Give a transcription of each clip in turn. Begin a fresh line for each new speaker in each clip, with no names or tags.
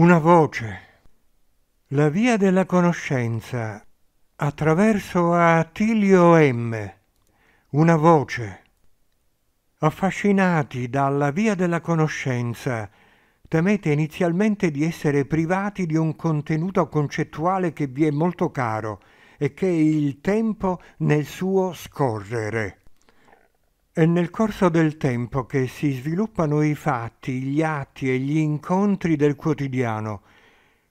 Una voce. La via della conoscenza attraverso a Attilio M. Una voce. Affascinati dalla via della conoscenza, temete inizialmente di essere privati di un contenuto concettuale che vi è molto caro e che è il tempo nel suo scorrere. È nel corso del tempo che si sviluppano i fatti, gli atti e gli incontri del quotidiano,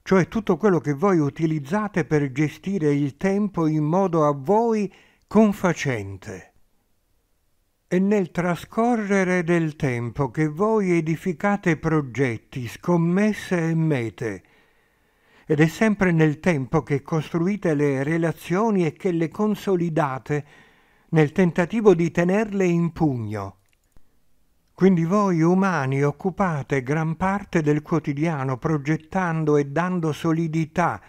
cioè tutto quello che voi utilizzate per gestire il tempo in modo a voi confacente. È nel trascorrere del tempo che voi edificate progetti, scommesse e mete, ed è sempre nel tempo che costruite le relazioni e che le consolidate nel tentativo di tenerle in pugno. Quindi voi umani occupate gran parte del quotidiano progettando e dando solidità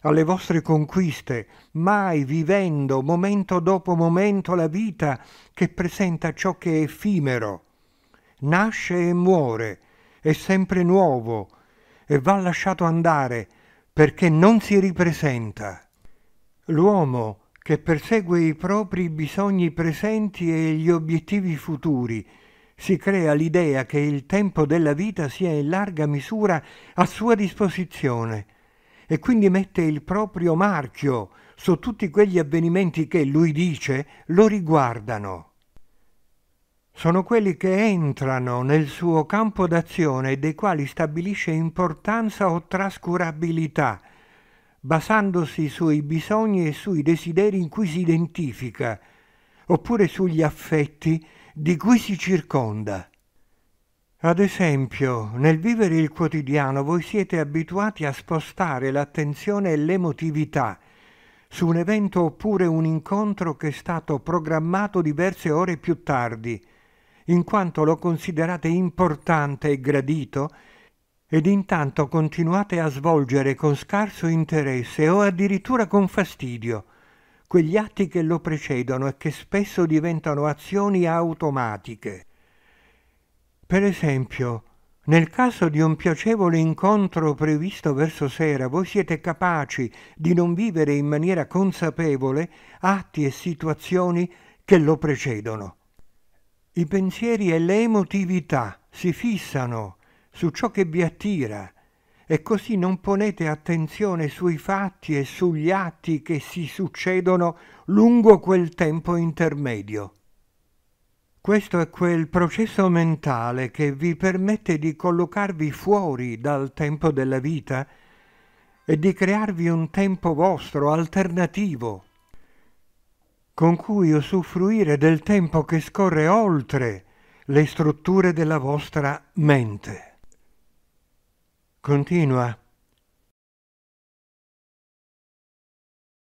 alle vostre conquiste, mai vivendo momento dopo momento la vita che presenta ciò che è effimero. Nasce e muore, è sempre nuovo e va lasciato andare perché non si ripresenta. L'uomo, che persegue i propri bisogni presenti e gli obiettivi futuri. Si crea l'idea che il tempo della vita sia in larga misura a sua disposizione e quindi mette il proprio marchio su tutti quegli avvenimenti che, lui dice, lo riguardano. Sono quelli che entrano nel suo campo d'azione e dei quali stabilisce importanza o trascurabilità – basandosi sui bisogni e sui desideri in cui si identifica, oppure sugli affetti di cui si circonda. Ad esempio, nel vivere il quotidiano voi siete abituati a spostare l'attenzione e l'emotività su un evento oppure un incontro che è stato programmato diverse ore più tardi, in quanto lo considerate importante e gradito ed intanto continuate a svolgere con scarso interesse o addirittura con fastidio quegli atti che lo precedono e che spesso diventano azioni automatiche. Per esempio, nel caso di un piacevole incontro previsto verso sera, voi siete capaci di non vivere in maniera consapevole atti e situazioni che lo precedono. I pensieri e le emotività si fissano su ciò che vi attira, e così non ponete attenzione sui fatti e sugli atti che si succedono lungo quel tempo intermedio. Questo è quel processo mentale che vi permette di collocarvi fuori dal tempo della vita e di crearvi un tempo vostro alternativo, con cui usufruire del tempo che scorre oltre le strutture della vostra mente continua